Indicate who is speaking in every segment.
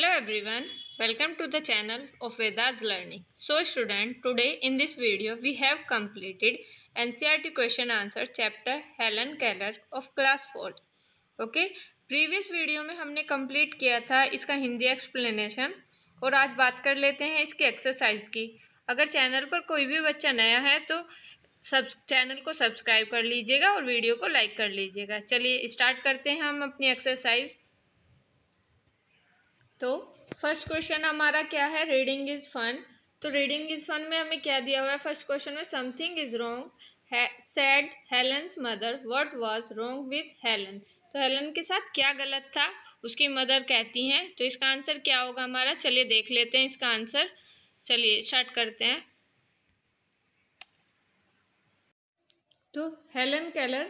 Speaker 1: Hello everyone, welcome to the channel of Vedas Learning. So student, today in this video we have completed NCRT question answer chapter Helen Keller of class 4. Okay, previous video में हमने complete किया था इसका Hindi explanation और आज बात कर लेते हैं इसकी एक्सरसाइज की अगर चैनल पर कोई भी बच्चा नया है तो सब चैनल को सब्सक्राइब कर लीजिएगा और वीडियो को लाइक कर लीजिएगा चलिए स्टार्ट करते हैं हम अपनी एक्सरसाइज़ तो फर्स्ट क्वेश्चन हमारा क्या है रीडिंग इज़ फन तो रीडिंग इज़ फन में हमें क्या दिया हुआ है फर्स्ट क्वेश्चन में something is wrong said Helen's mother what was wrong with Helen तो हेलन के साथ क्या गलत था उसकी मदर कहती हैं तो इसका आंसर क्या होगा हमारा चलिए देख लेते हैं इसका आंसर चलिए स्टार्ट करते हैं तो Helen Keller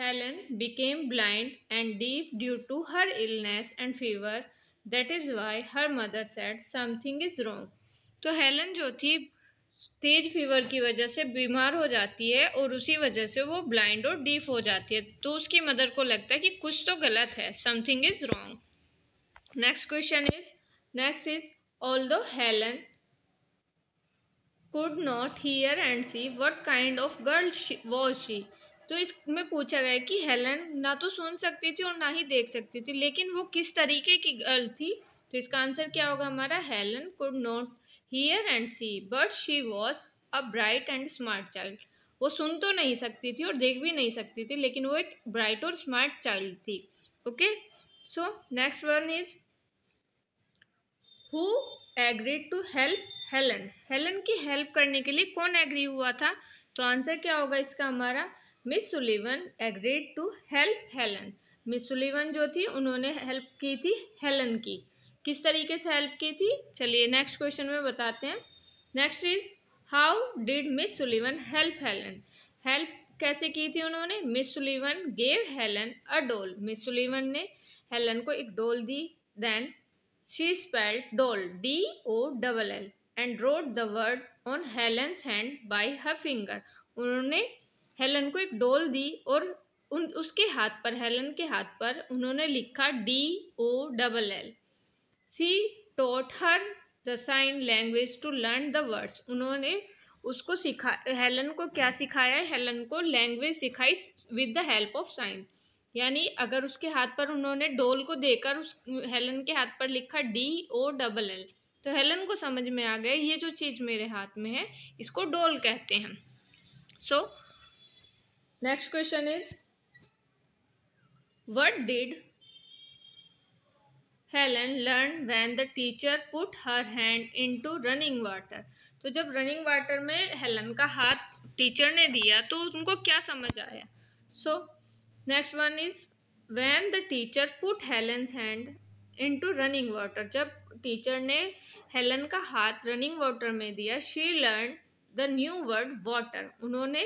Speaker 1: Helen became blind and deaf due to her illness and fever that is why her mother said something is wrong तो हेलन जो थी तेज फीवर की वजह से बीमार हो जाती है और उसी वजह से वो ब्लाइंड और डीफ हो जाती है तो उसकी मदर को लगता है कि कुछ तो गलत है something is wrong next question is next is although Helen could not hear and see what kind of girl was she तो इसमें पूछा गया कि हेलन ना तो सुन सकती थी और ना ही देख सकती थी लेकिन वो किस तरीके की गर्ल थी तो इसका आंसर क्या होगा हमारा Helen could not hear and see but she was a bright and smart child वो सुन तो नहीं सकती थी और देख भी नहीं सकती थी लेकिन वो एक ब्राइट और स्मार्ट चाइल्ड थी okay so next one is who agreed to help Helen Helen की हेल्प करने के लिए कौन एग्री हुआ था तो आंसर क्या होगा इसका हमारा Miss Sullivan agreed to help Helen Miss Sullivan जो थी उन्होंने हेल्प की थी हेलन की किस तरीके से हेल्प की थी चलिए नेक्स्ट क्वेश्चन में बताते हैं next is how did Miss Sullivan help Helen help कैसे की थी उन्होंने Miss Sullivan gave Helen a doll Miss Sullivan ने हेलन को एक डोल दी then she spelled doll D O double L and wrote the word on Helen hand by her finger उन्होंने Helen को एक डोल दी और उन उसके हाथ पर हेलन के हाथ पर उन्होंने लिखा D O double L she taught her the sign language to learn the words उन्होंने उसको सिखा हेलन को क्या सिखाया हेलन को लैंग्वेज सिखाई with the help of sign यानी अगर उसके हाथ पर उन्होंने डोल को देकर उस हेलन के हाथ पर लिखा डी ओ डबल एल तो हेलन को समझ में आ गया ये जो चीज़ मेरे हाथ में है इसको डोल कहते हैं so so, next question is what did Helen learn when the teacher put her hand into running water तो जब रनिंग वाटर में हेलन का हाथ टीचर ने दिया तो उनको क्या समझ आया so next one is when the teacher put Helen hand into running water जब टीचर ने हेलन का हाथ रनिंग वाटर में दिया she learn the new word water उन्होंने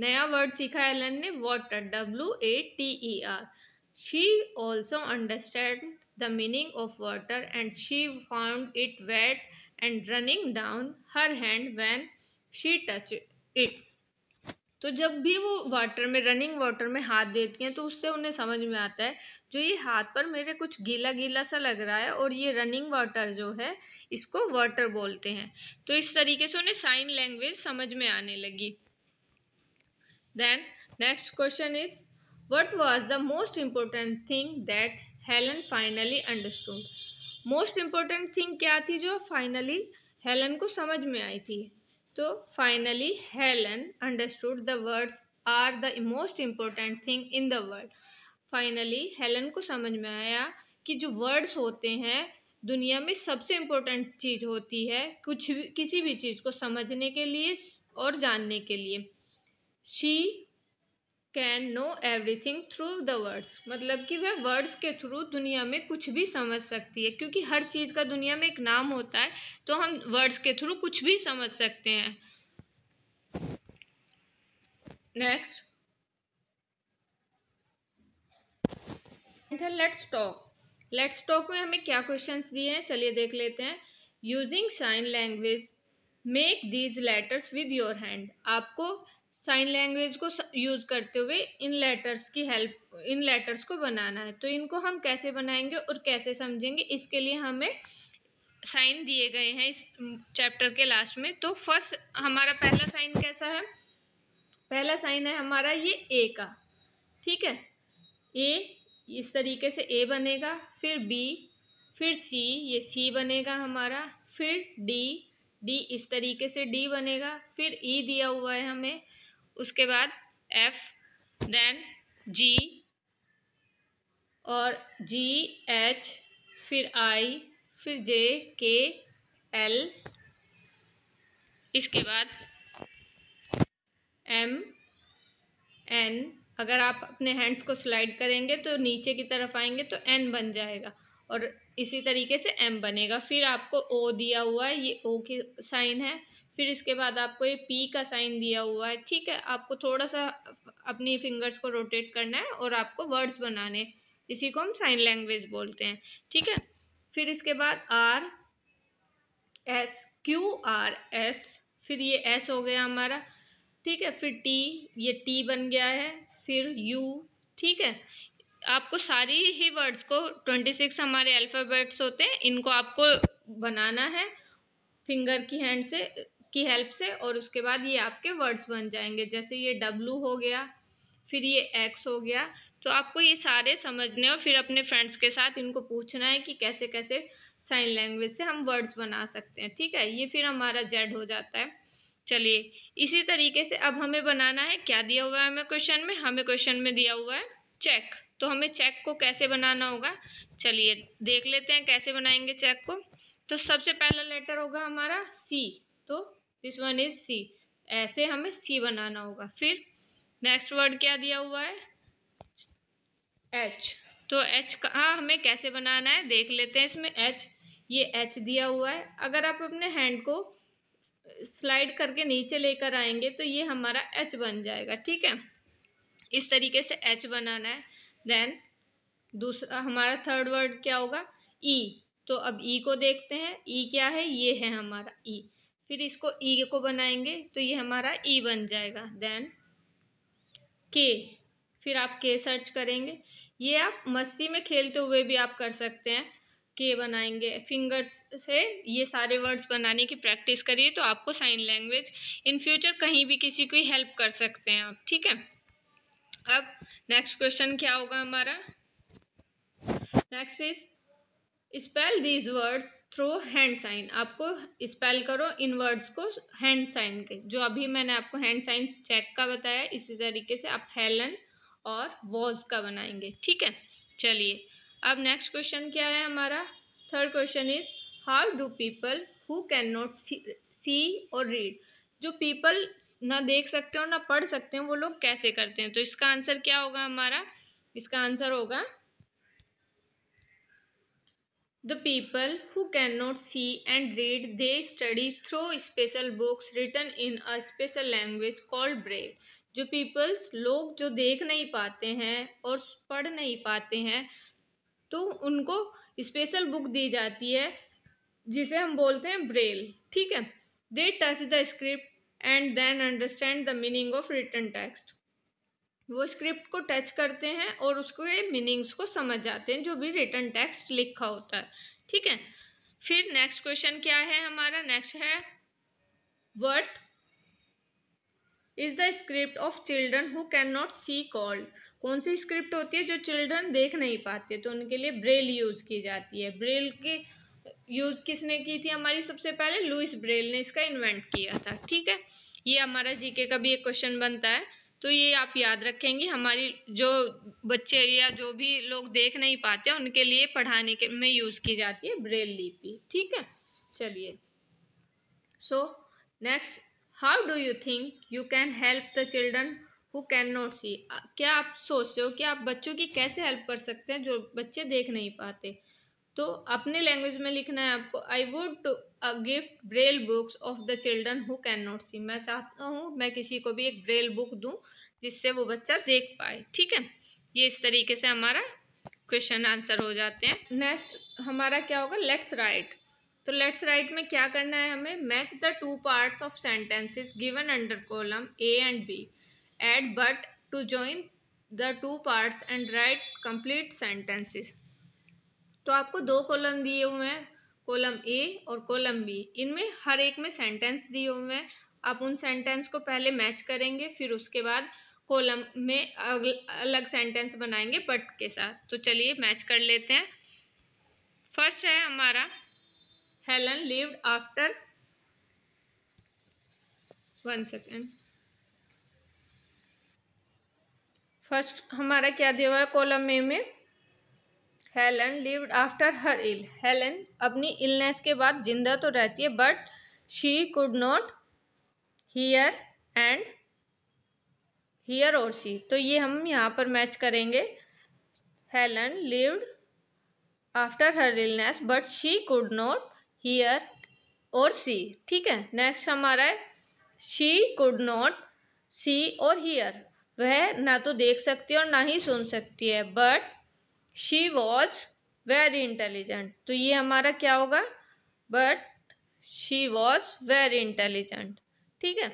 Speaker 1: नया वर्ड सीखा है एलन ने water W A T E R she also understand the meaning of water and she found it wet and running down her hand when she touch it तो जब भी वो water में रनिंग वाटर में हाथ देती हैं तो उससे उन्हें समझ में आता है जो ये हाथ पर मेरे कुछ गीला गीला सा लग रहा है और ये रनिंग वाटर जो है इसको वाटर बोलते हैं तो इस तरीके से उन्हें साइन लैंग्वेज समझ में आने लगी then next question is what was the most important thing that Helen finally understood most important thing क्या थी जो फाइनली हेलन को समझ में आई थी तो finally Helen understood the words are the most important thing in the world finally Helen को समझ में आया कि जो वर्ड्स होते हैं दुनिया में सबसे इम्पोर्टेंट चीज़ होती है कुछ भी किसी भी चीज़ को समझने के लिए और जानने के लिए she can know everything through the words मतलब कि वह वर्ड्स के थ्रू दुनिया में कुछ भी समझ सकती है क्योंकि हर चीज़ का दुनिया में एक नाम होता है तो हम वर्ड्स के थ्रू कुछ भी समझ सकते हैं next let's talk let's talk में हमें क्या क्वेश्चन दिए हैं चलिए देख लेते हैं using sign language make these letters with your hand आपको साइन लैंग्वेज को यूज़ करते हुए इन लेटर्स की हेल्प इन लेटर्स को बनाना है तो इनको हम कैसे बनाएंगे और कैसे समझेंगे इसके लिए हमें साइन दिए गए हैं इस चैप्टर के लास्ट में तो फर्स्ट हमारा पहला साइन कैसा है पहला साइन है हमारा ये ए का ठीक है ए इस तरीके से ए बनेगा फिर बी फिर सी ये सी बनेगा हमारा फिर डी डी इस तरीके से डी बनेगा फिर ई e दिया हुआ है हमें उसके बाद एफ देन जी और जी एच फिर आई फिर जे के एल इसके बाद एम एन अगर आप अपने हैंड्स को स्लाइड करेंगे तो नीचे की तरफ आएंगे तो एन बन जाएगा और इसी तरीके से एम बनेगा फिर आपको ओ दिया हुआ है ये ओ की साइन है फिर इसके बाद आपको ये पी का साइन दिया हुआ है ठीक है आपको थोड़ा सा अपनी फिंगर्स को रोटेट करना है और आपको वर्ड्स बनाने इसी को हम साइन लैंग्वेज बोलते हैं ठीक है फिर इसके बाद R S Q R S फिर ये एस हो गया हमारा ठीक है फिर टी ये टी बन गया है फिर यू ठीक है आपको सारी ही वर्ड्स को ट्वेंटी सिक्स हमारे अल्फ़ाबेट्स होते हैं इनको आपको बनाना है फिंगर की हैंड से की हेल्प से और उसके बाद ये आपके वर्ड्स बन जाएंगे जैसे ये डब्लू हो गया फिर ये एक्स हो गया तो आपको ये सारे समझने और फिर अपने फ्रेंड्स के साथ इनको पूछना है कि कैसे कैसे साइन लैंग्वेज से हम वर्ड्स बना सकते हैं ठीक है ये फिर हमारा जेड हो जाता है चलिए इसी तरीके से अब हमें बनाना है क्या दिया हुआ है हमें क्वेश्चन में हमें क्वेश्चन में दिया हुआ है चेक तो हमें चेक को कैसे बनाना होगा चलिए देख लेते हैं कैसे बनाएंगे चेक को तो सबसे पहला लेटर होगा हमारा सी तो दिस वन इज सी ऐसे हमें सी बनाना होगा फिर नेक्स्ट वर्ड क्या दिया हुआ है एच तो एच कहाँ हमें कैसे बनाना है देख लेते हैं इसमें एच ये एच दिया हुआ है अगर आप अपने हैंड को स्लाइड करके नीचे लेकर आएंगे तो ये हमारा एच बन जाएगा ठीक है इस तरीके से एच बनाना है देन दूसरा हमारा थर्ड वर्ड क्या होगा ई e. तो अब ई e को देखते हैं ई e क्या है ये है हमारा ई e. फिर इसको ई e को बनाएंगे तो ये हमारा ई e बन जाएगा देन के फिर आप के सर्च करेंगे ये आप मस्सी में खेलते हुए भी आप कर सकते हैं के बनाएंगे फिंगर्स से ये सारे वर्ड्स बनाने की प्रैक्टिस करिए तो आपको साइन लैंग्वेज इन फ्यूचर कहीं भी किसी को हेल्प कर सकते हैं आप ठीक है अब नेक्स्ट क्वेश्चन क्या होगा हमारा next is spell these words through hand sign आपको स्पेल करो इन वर्ड्स को हैंड साइन के जो अभी मैंने आपको हैंड साइन चेक का बताया इसी तरीके से आप हेलन और वॉज का बनाएंगे ठीक है चलिए अब नेक्स्ट क्वेश्चन क्या है हमारा third question is how do people who can not see और रीड जो पीपल ना देख सकते हो ना पढ़ सकते हैं वो लोग कैसे करते हैं तो इसका आंसर क्या होगा हमारा इसका आंसर होगा The people who cannot see and read, they study through special books written in a special language called Braille. जो peoples लोग जो देख नहीं पाते हैं और पढ़ नहीं पाते हैं तो उनको स्पेशल बुक दी जाती है जिसे हम बोलते हैं ब्रेल ठीक है they touch the script and then understand the meaning of written text वो स्क्रिप्ट को टच करते हैं और उसके मीनिंग्स को समझ जाते हैं जो भी रिटर्न टेक्स्ट लिखा होता है ठीक है फिर नेक्स्ट क्वेश्चन क्या है हमारा नेक्स्ट है what is the script of children who can not see called कौन सी स्क्रिप्ट होती है जो चिल्ड्रन देख नहीं पाते तो उनके लिए ब्रेल यूज़ की जाती है ब्रेल के यूज़ किसने की थी हमारी सबसे पहले लुइस ब्रेल ने इसका इन्वेंट किया था ठीक है ये हमारा जीके का भी एक क्वेश्चन बनता है तो ये आप याद रखेंगे हमारी जो बच्चे या जो भी लोग देख नहीं पाते उनके लिए पढ़ाने के में यूज़ की जाती है ब्रेल लिपि ठीक है चलिए so next how do you think you can help the children who can not see क्या आप सोचते हो कि आप बच्चों की कैसे हेल्प कर सकते हैं जो बच्चे देख नहीं पाते तो अपने लैंग्वेज में लिखना है आपको I would to a gift Braille books of the children who can not see मैं चाहता हूँ मैं किसी को भी एक ब्रेल बुक दूँ जिससे वो बच्चा देख पाए ठीक है ये इस तरीके से हमारा क्वेश्चन आंसर हो जाते हैं नेक्स्ट हमारा क्या होगा लेट्स राइट तो लेट्स राइट में क्या करना है हमें match the two parts of sentences given under column A and B add but to join the two parts and write complete sentences तो आपको दो कॉलम दिए हुए हैं कॉलम ए और कॉलम बी इनमें हर एक में सेंटेंस दिए हुए हैं आप उन सेंटेंस को पहले मैच करेंगे फिर उसके बाद कॉलम में अलग सेंटेंस बनाएंगे बट के साथ तो चलिए मैच कर लेते हैं फर्स्ट है हमारा Helen lived after one second first हमारा क्या दिया हुआ है कॉलम ए में Helen lived after her ill Helen अपनी इलनेस के बाद जिंदा तो रहती है but she could not hear and hear और सी तो ये हम यहाँ पर मैच करेंगे Helen lived after her illness but she could not hear और सी ठीक है नेक्स्ट हमारा है शी कुड नॉट सी और हीयर वह ना तो देख सकती है और ना ही सुन सकती है but she was very intelligent तो ये हमारा क्या होगा but she was very intelligent ठीक है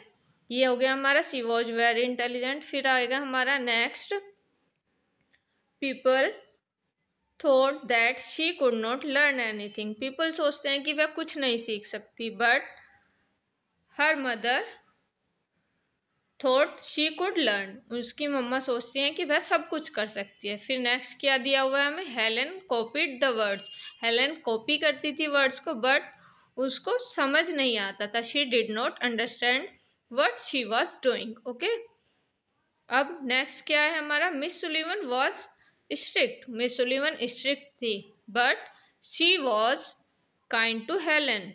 Speaker 1: ये हो गया हमारा शी वॉज वेरी इंटेलिजेंट फिर आएगा हमारा next people thought that she could not learn anything people सोचते हैं कि वह कुछ नहीं सीख सकती but her mother thought she could learn उसकी मम्मा सोचती हैं कि वह सब कुछ कर सकती है फिर नेक्स्ट क्या दिया हुआ है हमें Helen copied the words Helen copy करती थी वर्ड्स को बट उसको समझ नहीं आता था she did not understand what she was doing okay अब नेक्स्ट क्या है हमारा Miss Sullivan was strict Miss Sullivan strict थी but she was kind to Helen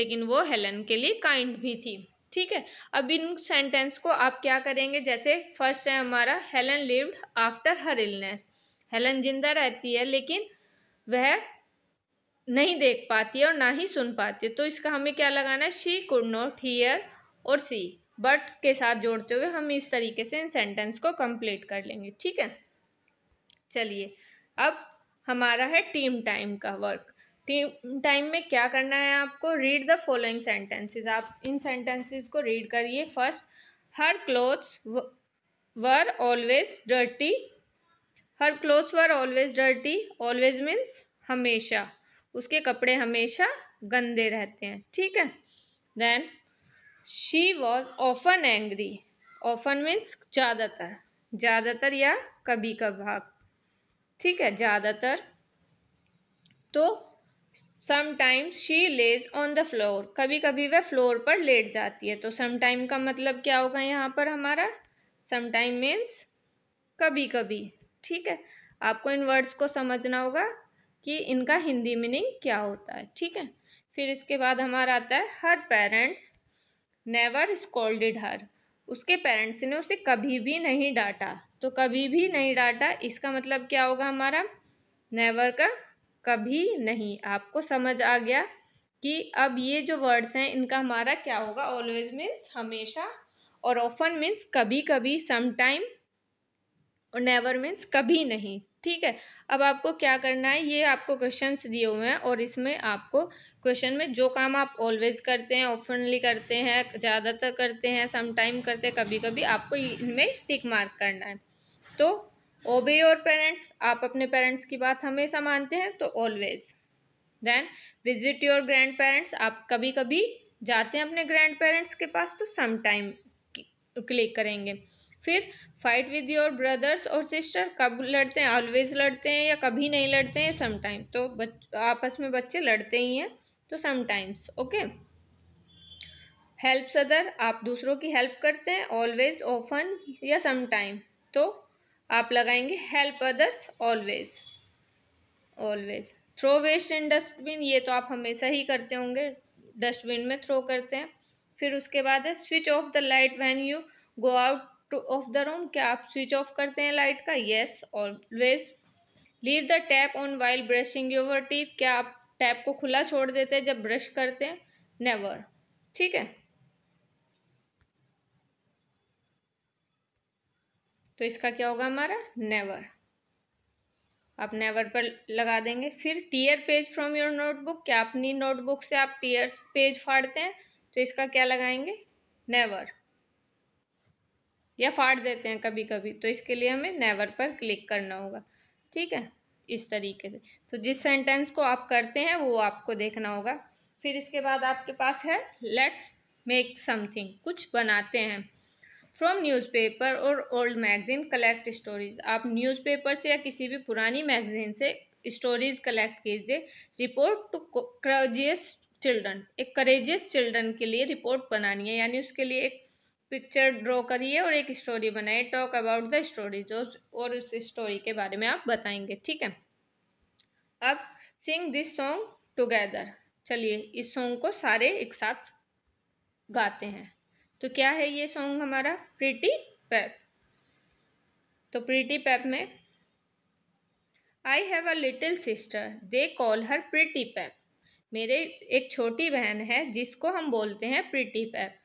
Speaker 1: लेकिन वो हेलन के लिए काइंड भी थी ठीक है अब इन सेंटेंस को आप क्या करेंगे जैसे फर्स्ट है हमारा Helen lived after her illness Helen जिंदा रहती है लेकिन वह नहीं देख पाती है और ना ही सुन पाती है तो इसका हमें क्या लगाना है शी कुड नॉट हीयर और सी बट के साथ जोड़ते हुए हम इस तरीके से इन सेंटेंस को कंप्लीट कर लेंगे ठीक है चलिए अब हमारा है टीम टाइम का वर्क टाइम में क्या करना है आपको रीड द फॉलोइंग सेंटेंसेस आप इन सेंटेंसेस को रीड करिए first her clothes were always dirty her clothes were always dirty always means हमेशा उसके कपड़े हमेशा गंदे रहते हैं ठीक है then she was often angry often means ज़्यादातर ज़्यादातर या कभी कभार ठीक है ज़्यादातर तो sometimes she lies on the floor कभी कभी वह फ्लोर पर लेट जाती है तो समटाइम का मतलब क्या होगा यहाँ पर हमारा समटाइम मीन्स कभी कभी ठीक है आपको इन वर्ड्स को समझना होगा कि इनका हिंदी मीनिंग क्या होता है ठीक है फिर इसके बाद हमारा आता है her parents never scolded her उसके पेरेंट्स ने उसे कभी भी नहीं डांटा तो कभी भी नहीं डांटा इसका मतलब क्या होगा हमारा नेवर का कभी नहीं आपको समझ आ गया कि अब ये जो वर्ड्स हैं इनका हमारा क्या होगा ऑलवेज मीन्स हमेशा और ऑफन मीन्स कभी कभी समटाइम और नेवर मीन्स कभी नहीं ठीक है अब आपको क्या करना है ये आपको क्वेश्चंस दिए हुए हैं और इसमें आपको क्वेश्चन में जो काम आप ऑलवेज करते हैं ऑफनली करते हैं ज़्यादातर करते हैं समटाइम करते हैं कभी कभी आपको इनमें टिक मार्क करना है तो ओबे योर पेरेंट्स आप अपने पेरेंट्स की बात हमेशा मानते हैं तो always then visit your grandparents आप कभी कभी जाते हैं अपने ग्रैंड पेरेंट्स के पास तो सम टाइम क्लिक करेंगे फिर फाइट विद योर ब्रदर्स और सिस्टर कब लड़ते हैं ऑलवेज लड़ते हैं या कभी नहीं लड़ते हैं समटाइम तो बच आपस में बच्चे लड़ते ही हैं तो समटाइम्स ओके हेल्प सदर आप दूसरों की हेल्प करते हैं ऑलवेज ऑफन या समटाइम तो आप लगाएंगे help others always always throw waste in dustbin ये तो आप हमेशा ही करते होंगे डस्टबिन में थ्रो करते हैं फिर उसके बाद है switch off the light when you go out to of the room क्या आप स्विच ऑफ करते हैं लाइट का yes always leave the tap on while brushing your teeth क्या आप टैप को खुला छोड़ देते हैं जब ब्रश करते हैं नेवर ठीक है तो इसका क्या होगा हमारा नेवर आप नेवर पर लगा देंगे फिर tear page from your notebook क्या अपनी नोटबुक से आप टीयर पेज फाड़ते हैं तो इसका क्या लगाएंगे नेवर या फाड़ देते हैं कभी कभी तो इसके लिए हमें नेवर पर क्लिक करना होगा ठीक है इस तरीके से तो जिस सेंटेंस को आप करते हैं वो आपको देखना होगा फिर इसके बाद आपके पास है लेट्स मेक समथिंग कुछ बनाते हैं फ्रॉम न्यूज़पेपर और ओल्ड मैगज़ीन कलेक्ट स्टोरीज़ आप न्यूज़पेपर से या किसी भी पुरानी मैगज़ीन से स्टोरीज़ कलेक्ट कीजिए रिपोर्ट टू करेजियस चिल्ड्रन एक करेजियस चिल्ड्रन के लिए रिपोर्ट बनानी है यानी उसके लिए एक पिक्चर ड्रॉ करिए और एक स्टोरी बनाइए टॉक अबाउट द स्टोरीज और उस स्टोरी के बारे में आप बताएंगे ठीक है अब सिंग दिस सॉन्ग टुगेदर चलिए इस सॉन्ग को सारे एक साथ गाते हैं तो क्या है ये सॉन्ग हमारा प्रीटी पैप तो प्रीटी पैप में I have a little sister they call her Pretty Pap मेरे एक छोटी बहन है जिसको हम बोलते हैं Pretty Pap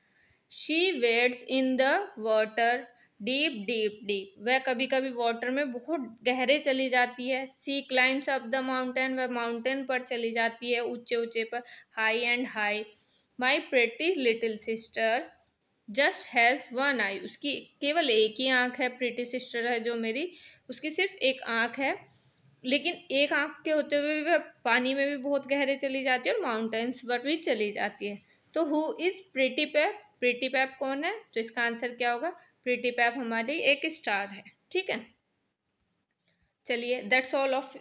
Speaker 1: she wades in the water deep deep deep वह कभी कभी वाटर में बहुत गहरे चली जाती है she climbs up the mountain वह माउंटेन पर चली जाती है ऊंचे ऊंचे पर high and high my pretty little sister just has one eye उसकी केवल एक ही आँख है प्रिटी सिस्टर है जो मेरी उसकी सिर्फ एक आँख है लेकिन एक आँख के होते हुए भी वह पानी में भी बहुत गहरे चली जाती है और माउंटेन्स पर भी चली जाती है तो who is Pretty Pap Pretty Pap कौन है तो इसका आंसर क्या होगा प्रिटी पैप हमारी एक स्टार है ठीक है चलिए that's all of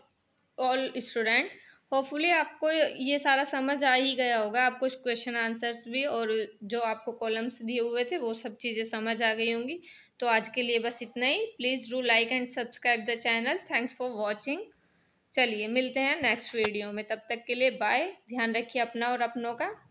Speaker 1: all student hopefully आपको ये सारा समझ आ ही गया होगा आपको क्वेश्चन आंसर्स भी और जो आपको कॉलम्स दिए हुए थे वो सब चीज़ें समझ आ गई होंगी तो आज के लिए बस इतना ही please do like and subscribe the channel thanks for watching चलिए मिलते हैं नेक्स्ट वीडियो में तब तक के लिए बाय ध्यान रखिए अपना और अपनों का